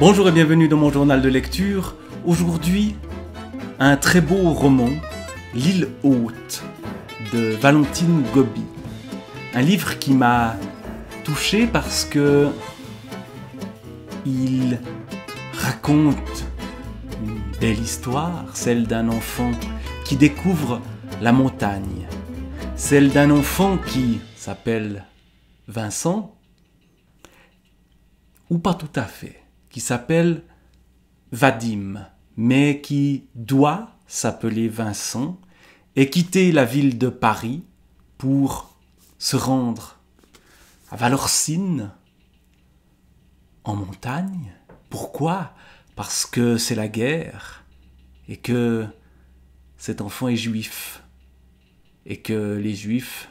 Bonjour et bienvenue dans mon journal de lecture. Aujourd'hui, un très beau roman, L'île haute, de Valentine Gobi. Un livre qui m'a touché parce que il raconte une belle histoire, celle d'un enfant qui découvre la montagne, celle d'un enfant qui s'appelle Vincent, ou pas tout à fait s'appelle Vadim, mais qui doit s'appeler Vincent et quitter la ville de Paris pour se rendre à Valorcine, en montagne. Pourquoi Parce que c'est la guerre et que cet enfant est juif et que les juifs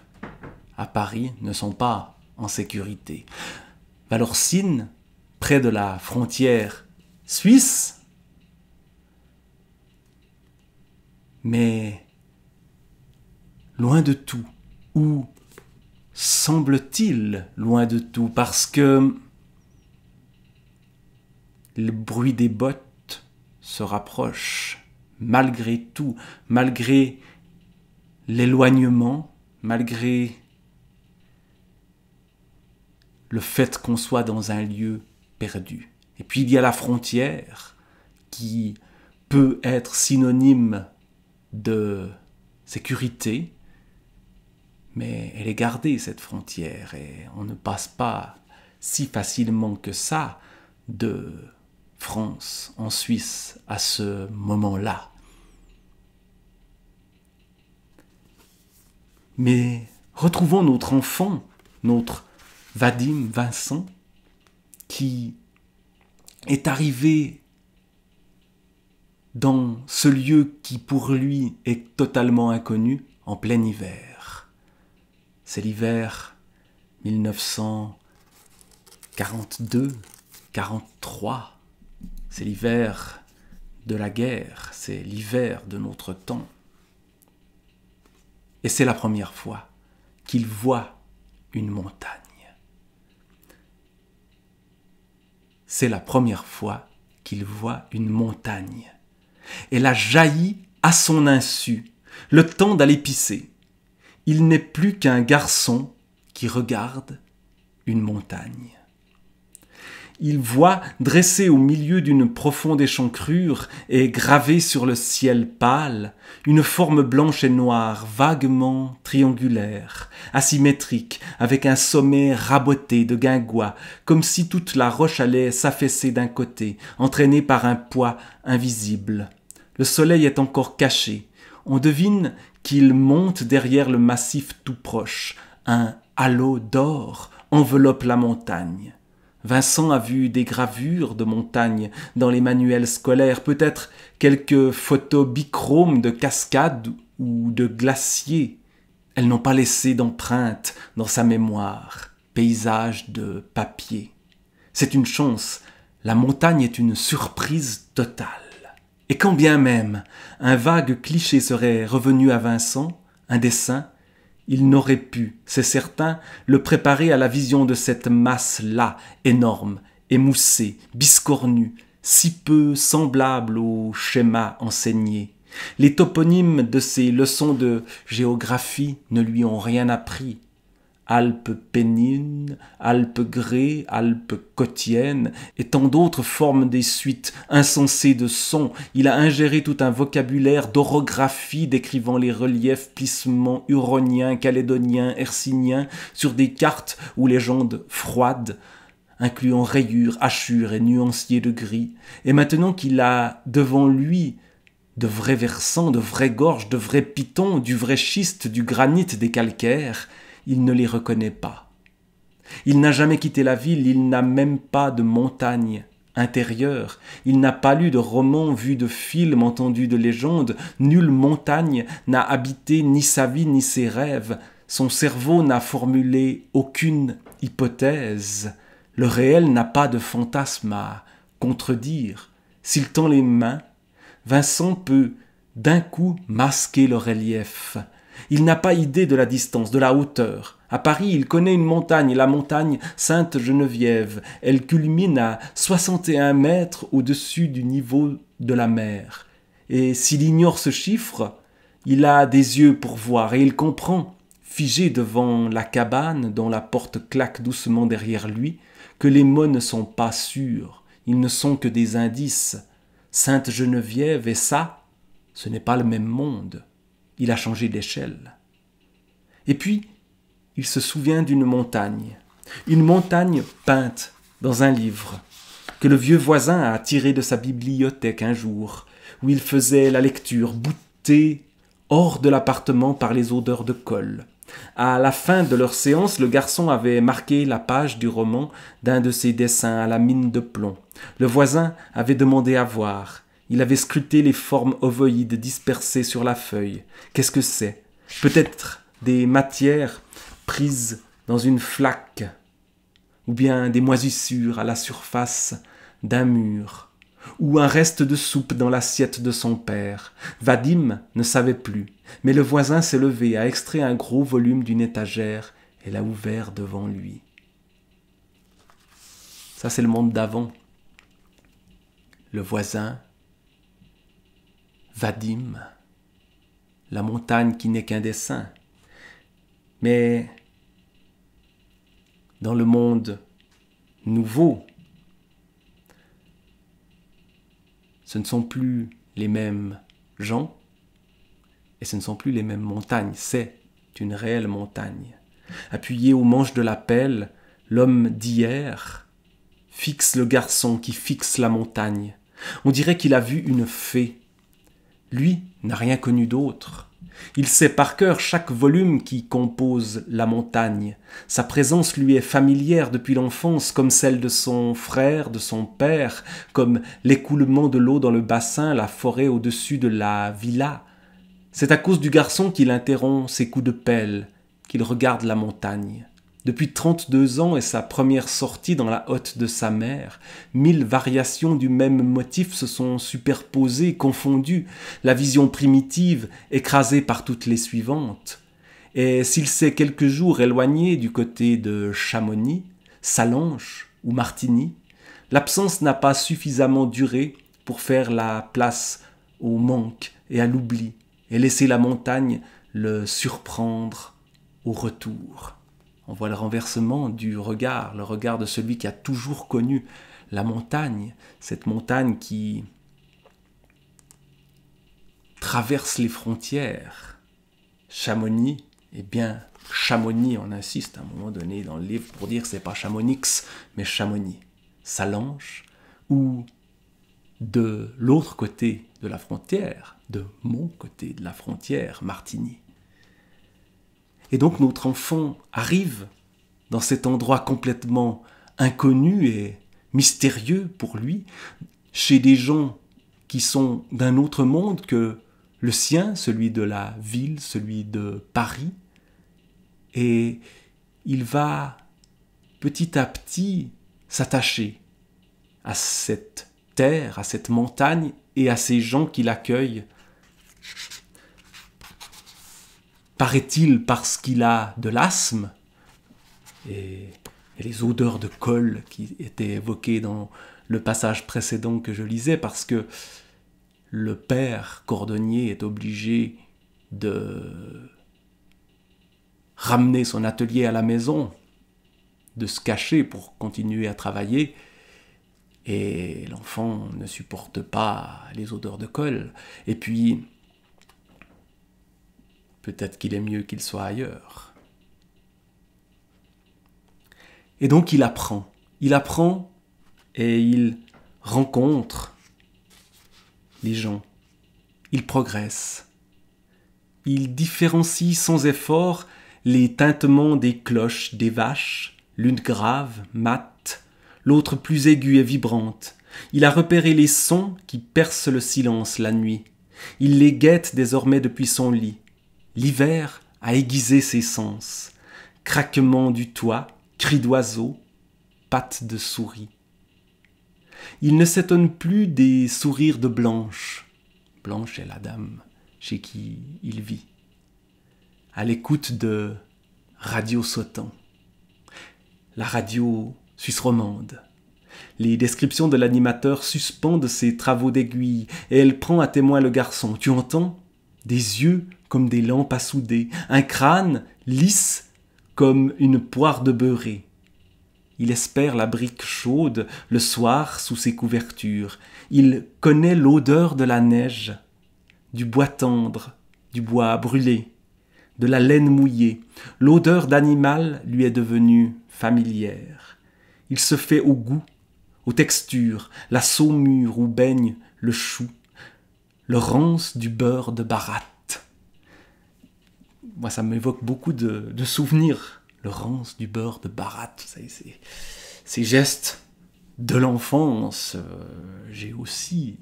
à Paris ne sont pas en sécurité. Valorcine près de la frontière suisse. Mais loin de tout, ou semble-t-il loin de tout, parce que le bruit des bottes se rapproche, malgré tout, malgré l'éloignement, malgré le fait qu'on soit dans un lieu perdu. Et puis il y a la frontière qui peut être synonyme de sécurité, mais elle est gardée, cette frontière, et on ne passe pas si facilement que ça de France en Suisse à ce moment-là. Mais retrouvons notre enfant, notre Vadim Vincent, qui est arrivé dans ce lieu qui pour lui est totalement inconnu en plein hiver. C'est l'hiver 1942, 43. C'est l'hiver de la guerre, c'est l'hiver de notre temps. Et c'est la première fois qu'il voit une montagne. c'est la première fois qu'il voit une montagne. Elle a jailli à son insu, le temps d'aller pisser. Il n'est plus qu'un garçon qui regarde une montagne il voit dressé au milieu d'une profonde échancrure et gravée sur le ciel pâle une forme blanche et noire vaguement triangulaire, asymétrique, avec un sommet raboté de guingois, comme si toute la roche allait s'affaisser d'un côté, entraînée par un poids invisible. Le soleil est encore caché. On devine qu'il monte derrière le massif tout proche. Un halo d'or enveloppe la montagne. Vincent a vu des gravures de montagne dans les manuels scolaires, peut-être quelques photos bichromes de cascades ou de glaciers. Elles n'ont pas laissé d'empreinte dans sa mémoire. Paysage de papier. C'est une chance. La montagne est une surprise totale. Et quand bien même un vague cliché serait revenu à Vincent, un dessin, il n'aurait pu, c'est certain, le préparer à la vision de cette masse-là, énorme, émoussée, biscornue, si peu semblable au schéma enseigné. Les toponymes de ses leçons de géographie ne lui ont rien appris. Alpes pénines, Alpes grées, Alpes cotiennes, et tant d'autres forment des suites insensées de sons. Il a ingéré tout un vocabulaire d'orographie décrivant les reliefs plissements huroniens, calédoniens, herciniens sur des cartes ou légendes froides incluant rayures, hachures et nuanciers de gris. Et maintenant qu'il a devant lui de vrais versants, de vraies gorges, de vrais pitons, du vrai schiste, du granit, des calcaires, il ne les reconnaît pas. Il n'a jamais quitté la ville, il n'a même pas de montagne intérieure, il n'a pas lu de romans, vu de films, entendu de légendes, nulle montagne n'a habité ni sa vie ni ses rêves, son cerveau n'a formulé aucune hypothèse, le réel n'a pas de fantasme à contredire. S'il tend les mains, Vincent peut d'un coup masquer le relief, il n'a pas idée de la distance, de la hauteur. À Paris, il connaît une montagne, la montagne Sainte-Geneviève. Elle culmine à 61 mètres au-dessus du niveau de la mer. Et s'il ignore ce chiffre, il a des yeux pour voir et il comprend, figé devant la cabane dont la porte claque doucement derrière lui, que les mots ne sont pas sûrs, ils ne sont que des indices. Sainte Geneviève et ça, ce n'est pas le même monde il a changé d'échelle. Et puis, il se souvient d'une montagne, une montagne peinte dans un livre que le vieux voisin a tiré de sa bibliothèque un jour, où il faisait la lecture, bouté hors de l'appartement par les odeurs de colle. À la fin de leur séance, le garçon avait marqué la page du roman d'un de ses dessins à la mine de plomb. Le voisin avait demandé à voir, il avait scruté les formes ovoïdes dispersées sur la feuille. Qu'est-ce que c'est Peut-être des matières prises dans une flaque, ou bien des moisissures à la surface d'un mur, ou un reste de soupe dans l'assiette de son père. Vadim ne savait plus, mais le voisin s'est levé, a extrait un gros volume d'une étagère et l'a ouvert devant lui. Ça, c'est le monde d'avant. Le voisin Vadim, la montagne qui n'est qu'un dessin. Mais dans le monde nouveau, ce ne sont plus les mêmes gens et ce ne sont plus les mêmes montagnes, c'est une réelle montagne. Appuyé au manche de la pelle, l'homme d'hier fixe le garçon qui fixe la montagne. On dirait qu'il a vu une fée lui, n'a rien connu d'autre. Il sait par cœur chaque volume qui compose La montagne. Sa présence lui est familière depuis l'enfance, comme celle de son frère, de son père, comme l'écoulement de l'eau dans le bassin, la forêt au-dessus de la villa. C'est à cause du garçon qu'il interrompt ses coups de pelle, qu'il regarde la montagne. Depuis 32 ans et sa première sortie dans la hotte de sa mère, mille variations du même motif se sont superposées, confondues, la vision primitive écrasée par toutes les suivantes. Et s'il s'est quelques jours éloigné du côté de Chamonix, sallanches ou Martigny, l'absence n'a pas suffisamment duré pour faire la place au manque et à l'oubli, et laisser la montagne le surprendre au retour. On voit le renversement du regard, le regard de celui qui a toujours connu la montagne, cette montagne qui traverse les frontières. Chamonix, eh bien, Chamonix, on insiste à un moment donné dans le livre pour dire que ce n'est pas Chamonix, mais Chamonix, Salange, ou de l'autre côté de la frontière, de mon côté de la frontière, Martigny. Et donc notre enfant arrive dans cet endroit complètement inconnu et mystérieux pour lui, chez des gens qui sont d'un autre monde que le sien, celui de la ville, celui de Paris. Et il va petit à petit s'attacher à cette terre, à cette montagne et à ces gens qui l'accueillent paraît-il parce qu'il a de l'asthme, et, les odeurs de colle qui étaient évoquées dans le passage précédent que je lisais, parce que le père cordonnier est obligé de ramener son atelier à la maison, de se cacher pour continuer à travailler, et l'enfant ne supporte pas les odeurs de colle. Et puis, Peut-être qu'il est mieux qu'il soit ailleurs. Et donc il apprend. Il apprend et il rencontre les gens. Il progresse. Il différencie sans effort les tintements des cloches des vaches, l'une grave, mate, l'autre plus aiguë et vibrante. Il a repéré les sons qui percent le silence la nuit. Il les guette désormais depuis son lit. L'hiver a aiguisé ses sens. Craquement du toit, cris d'oiseau, pattes de souris. Il ne s'étonne plus des sourires de Blanche. Blanche est la dame chez qui il vit. À l'écoute de Radio Sautant, la radio suisse romande. Les descriptions de l'animateur suspendent ses travaux d'aiguille et elle prend à témoin le garçon. Tu entends des yeux comme des lampes à souder, un crâne lisse comme une poire de beurré. Il espère la brique chaude le soir sous ses couvertures. Il connaît l'odeur de la neige, du bois tendre, du bois brûlé, de la laine mouillée. L'odeur d'animal lui est devenue familière. Il se fait au goût, aux textures, la saumure où baigne le chou, le rance du beurre de baratte. Moi, ça m'évoque beaucoup de, souvenirs. Le rance du beurre de baratte, ces gestes de l'enfance. Euh, j'ai aussi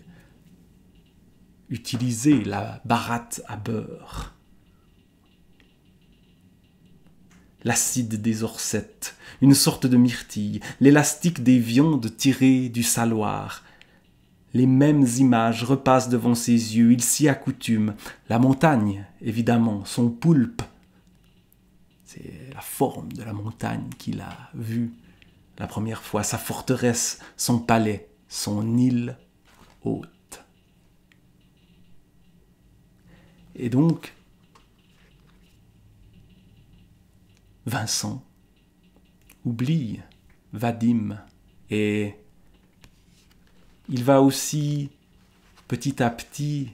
utilisé la baratte à beurre. l'acide des orcettes, une sorte de myrtille, l'élastique des viandes tirées du saloir, les mêmes images repassent devant ses yeux, il s'y accoutume. La montagne, évidemment, son poulpe. C'est la forme de la montagne qu'il a vue la première fois, sa forteresse, son palais, son île haute. Et donc, Vincent oublie Vadim et il va aussi petit à petit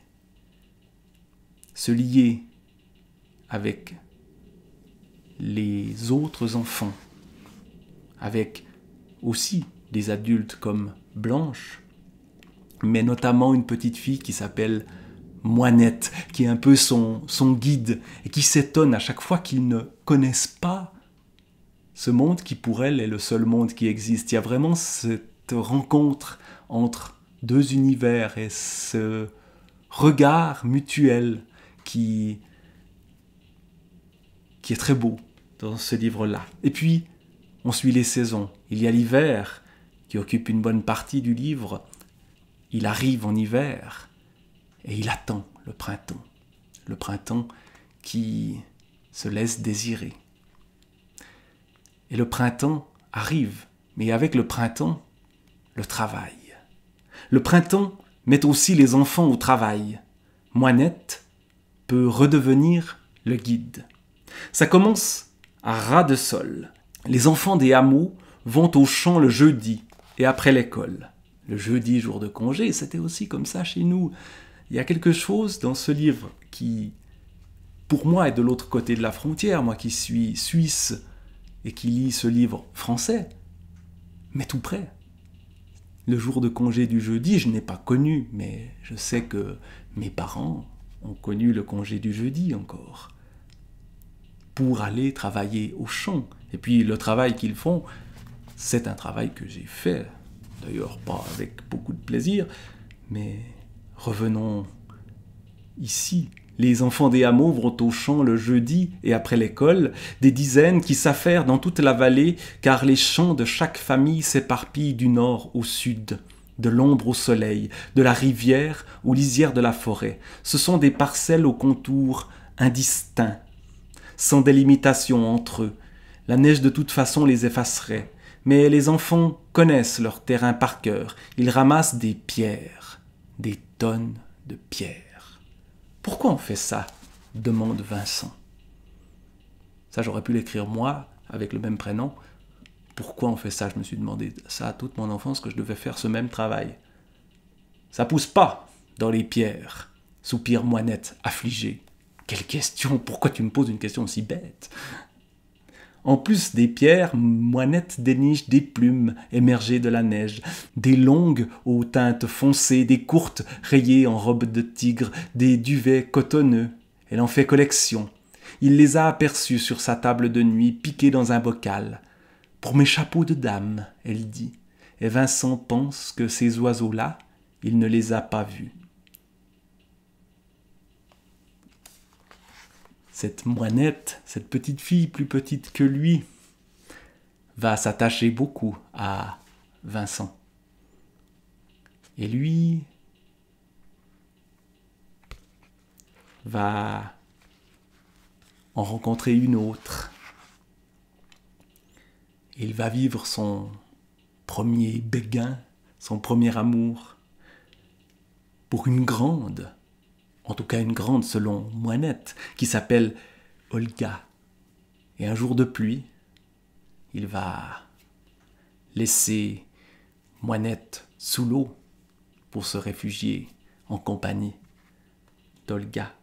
se lier avec les autres enfants, avec aussi des adultes comme Blanche, mais notamment une petite fille qui s'appelle Moinette, qui est un peu son, son guide, et qui s'étonne à chaque fois qu'ils ne connaissent pas ce monde qui pour elle est le seul monde qui existe. Il y a vraiment cette rencontre entre deux univers et ce regard mutuel qui, qui est très beau dans ce livre-là. Et puis, on suit les saisons. Il y a l'hiver qui occupe une bonne partie du livre. Il arrive en hiver et il attend le printemps. Le printemps qui se laisse désirer. Et le printemps arrive, mais avec le printemps, le travail. Le printemps met aussi les enfants au travail. Moinette peut redevenir le guide. Ça commence à ras de sol. Les enfants des hameaux vont au champ le jeudi et après l'école. Le jeudi, jour de congé, c'était aussi comme ça chez nous. Il y a quelque chose dans ce livre qui, pour moi, est de l'autre côté de la frontière, moi qui suis suisse et qui lis ce livre français, mais tout près. Le jour de congé du jeudi, je n'ai pas connu, mais je sais que mes parents ont connu le congé du jeudi encore, pour aller travailler au champ. Et puis le travail qu'ils font, c'est un travail que j'ai fait, d'ailleurs pas avec beaucoup de plaisir, mais revenons ici les enfants des hameaux vont au champ le jeudi et après l'école, des dizaines qui s'affairent dans toute la vallée, car les champs de chaque famille s'éparpillent du nord au sud de l'ombre au soleil, de la rivière aux lisières de la forêt. Ce sont des parcelles aux contours indistincts, sans délimitation entre eux. La neige de toute façon les effacerait. Mais les enfants connaissent leur terrain par cœur. Ils ramassent des pierres, des tonnes de pierres. Pourquoi on fait ça demande Vincent. Ça, j'aurais pu l'écrire moi, avec le même prénom. Pourquoi on fait ça Je me suis demandé ça toute mon enfance, que je devais faire ce même travail. Ça pousse pas dans les pierres, soupire Moinette, affligé. Quelle question Pourquoi tu me poses une question aussi bête en plus des pierres, Moinette déniche des plumes émergées de la neige, des longues aux teintes foncées, des courtes rayées en robe de tigre, des duvets cotonneux. Elle en fait collection. Il les a aperçus sur sa table de nuit, piqués dans un bocal. Pour mes chapeaux de dame, elle dit. Et Vincent pense que ces oiseaux-là, il ne les a pas vus. cette moinette, cette petite fille plus petite que lui, va s'attacher beaucoup à Vincent. Et lui va en rencontrer une autre. Il va vivre son premier béguin, son premier amour, pour une grande en tout cas une grande selon Moinette, qui s'appelle Olga. Et un jour de pluie, il va laisser Moinette sous l'eau pour se réfugier en compagnie d'Olga.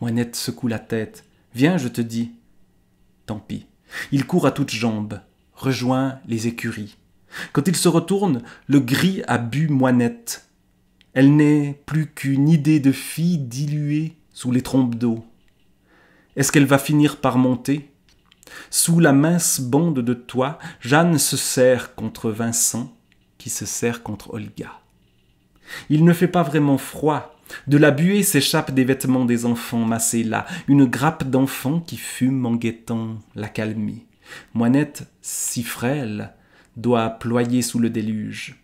Moinette secoue la tête. Viens, je te dis. Tant pis. Il court à toutes jambes, rejoint les écuries, quand il se retourne, le gris a bu Moinette. Elle n'est plus qu'une idée de fille diluée sous les trompes d'eau. Est-ce qu'elle va finir par monter Sous la mince bande de toit, Jeanne se serre contre Vincent, qui se serre contre Olga. Il ne fait pas vraiment froid. De la buée s'échappent des vêtements des enfants massés là, une grappe d'enfants qui fument en guettant la calmie. Moinette, si frêle, doit ployer sous le déluge.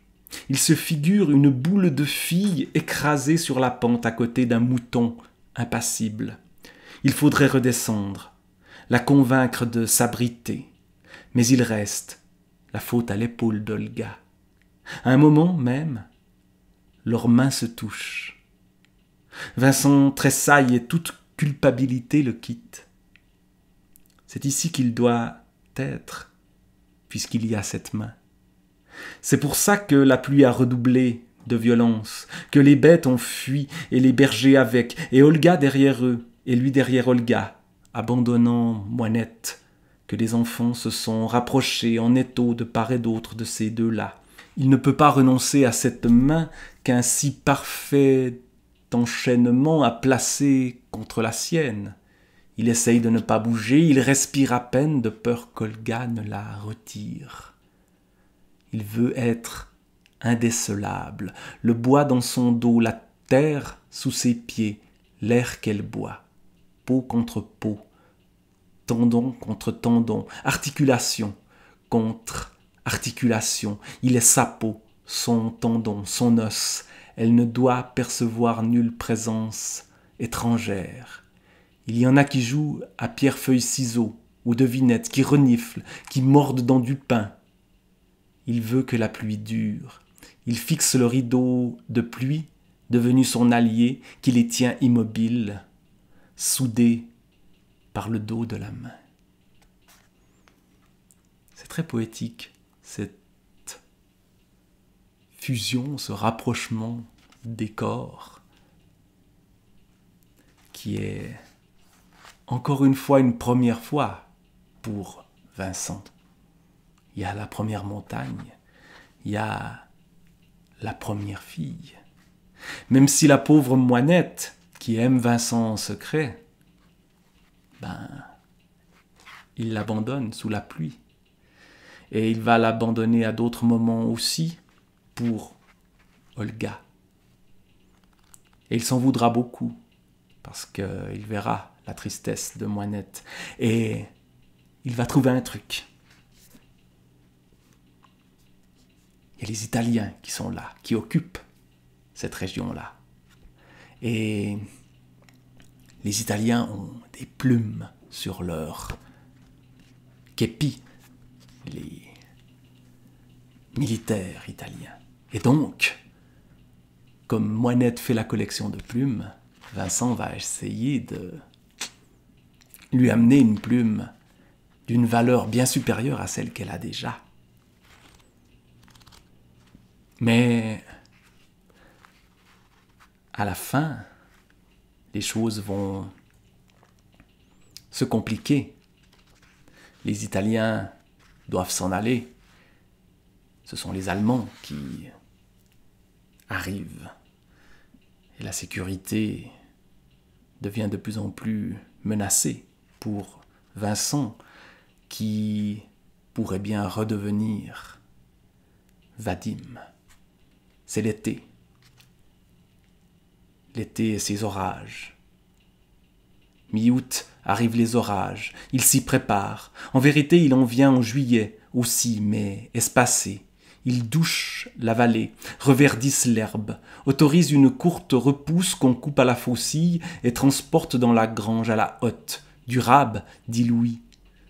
Il se figure une boule de fille écrasée sur la pente à côté d'un mouton impassible. Il faudrait redescendre, la convaincre de s'abriter. Mais il reste la faute à l'épaule d'Olga. À un moment même, leurs mains se touchent. Vincent tressaille et toute culpabilité le quitte. C'est ici qu'il doit être puisqu'il y a cette main. C'est pour ça que la pluie a redoublé de violence, que les bêtes ont fui et les bergers avec, et Olga derrière eux, et lui derrière Olga, abandonnant Moinette, que les enfants se sont rapprochés en étau de part et d'autre de ces deux-là. Il ne peut pas renoncer à cette main qu'un si parfait enchaînement a placée contre la sienne. Il essaye de ne pas bouger, il respire à peine de peur qu'Olga ne la retire. Il veut être indécelable, le bois dans son dos, la terre sous ses pieds, l'air qu'elle boit, peau contre peau, tendon contre tendon, articulation contre articulation. Il est sa peau, son tendon, son os. Elle ne doit percevoir nulle présence étrangère. Il y en a qui jouent à pierre-feuille-ciseaux ou devinettes, qui reniflent, qui mordent dans du pain. Il veut que la pluie dure. Il fixe le rideau de pluie, devenu son allié, qui les tient immobiles, soudés par le dos de la main. C'est très poétique, cette fusion, ce rapprochement des corps qui est encore une fois une première fois pour Vincent. Il y a la première montagne, il y a la première fille. Même si la pauvre moinette qui aime Vincent en secret, ben, il l'abandonne sous la pluie. Et il va l'abandonner à d'autres moments aussi pour Olga. Et il s'en voudra beaucoup parce qu'il verra la tristesse de Moinette. Et il va trouver un truc. Il y a les Italiens qui sont là, qui occupent cette région-là. Et les Italiens ont des plumes sur leur képi, les militaires italiens. Et donc, comme Moinette fait la collection de plumes, Vincent va essayer de lui amener une plume d'une valeur bien supérieure à celle qu'elle a déjà. Mais à la fin, les choses vont se compliquer. Les Italiens doivent s'en aller. Ce sont les Allemands qui arrivent. Et la sécurité devient de plus en plus menacée pour Vincent qui pourrait bien redevenir Vadim. C'est l'été. L'été et ses orages. Mi-août arrivent les orages, il s'y prépare. En vérité, il en vient en juillet aussi, mais espacé. Il douche la vallée, reverdissent l'herbe, autorise une courte repousse qu'on coupe à la faucille et transporte dans la grange à la hotte du dit Louis.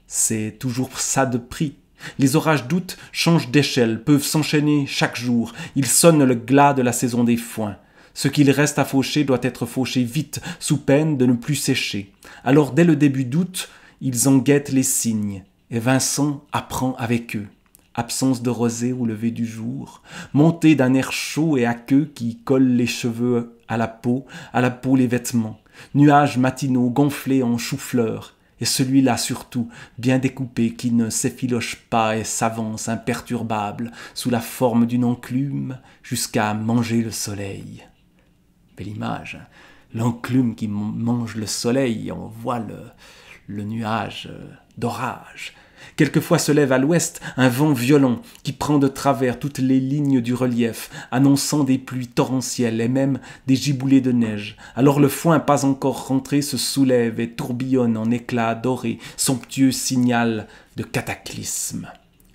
C'est toujours ça de prix. Les orages d'août changent d'échelle, peuvent s'enchaîner chaque jour. Ils sonnent le glas de la saison des foins. Ce qu'il reste à faucher doit être fauché vite, sous peine de ne plus sécher. Alors dès le début d'août, ils en guettent les signes, et Vincent apprend avec eux. Absence de rosée au lever du jour, montée d'un air chaud et aqueux qui colle les cheveux à la peau, à la peau les vêtements nuages matinaux gonflés en choux-fleurs, et celui-là surtout, bien découpé, qui ne s'effiloche pas et s'avance imperturbable sous la forme d'une enclume jusqu'à manger le soleil. Belle image, hein. l'enclume qui mange le soleil, on voit le nuage euh, d'orage Quelquefois se lève à l'ouest un vent violent qui prend de travers toutes les lignes du relief, annonçant des pluies torrentielles et même des giboulées de neige. Alors le foin pas encore rentré se soulève et tourbillonne en éclats dorés, somptueux signal de cataclysme.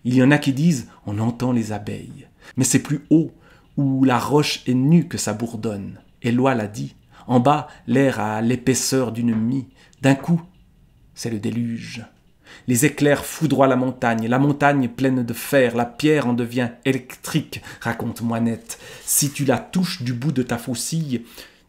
Il y en a qui disent on entend les abeilles, mais c'est plus haut où la roche est nue que ça bourdonne. Éloi l'a dit. En bas, l'air a l'épaisseur d'une mie. D'un coup, c'est le déluge. Les éclairs foudroient la montagne, la montagne pleine de fer, la pierre en devient électrique, raconte Moinette. Si tu la touches du bout de ta faucille,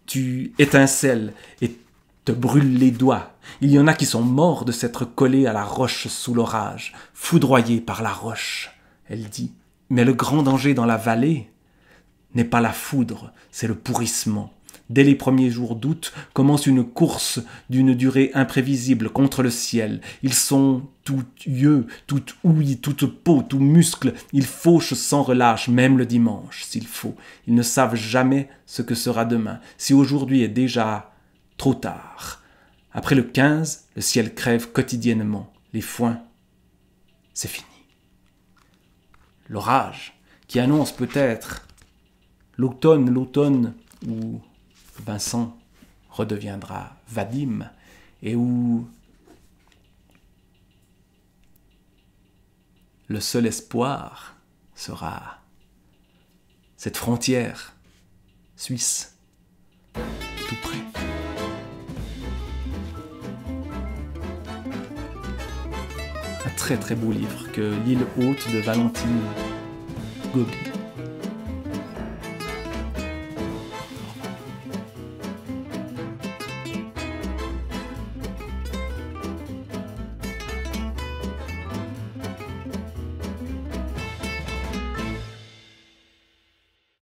tu étincelles et te brûles les doigts. Il y en a qui sont morts de s'être collés à la roche sous l'orage, foudroyés par la roche, elle dit. Mais le grand danger dans la vallée n'est pas la foudre, c'est le pourrissement dès les premiers jours d'août, commence une course d'une durée imprévisible contre le ciel. Ils sont tout yeux, toute ouïe, toute peau, tout muscle, ils fauchent sans relâche, même le dimanche, s'il faut. Ils ne savent jamais ce que sera demain, si aujourd'hui est déjà trop tard. Après le 15, le ciel crève quotidiennement, les foins. C'est fini. L'orage, qui annonce peut-être l'automne, l'automne, ou Vincent redeviendra Vadim et où le seul espoir sera cette frontière suisse tout près. Un très très beau livre que L'île haute de Valentine Gobi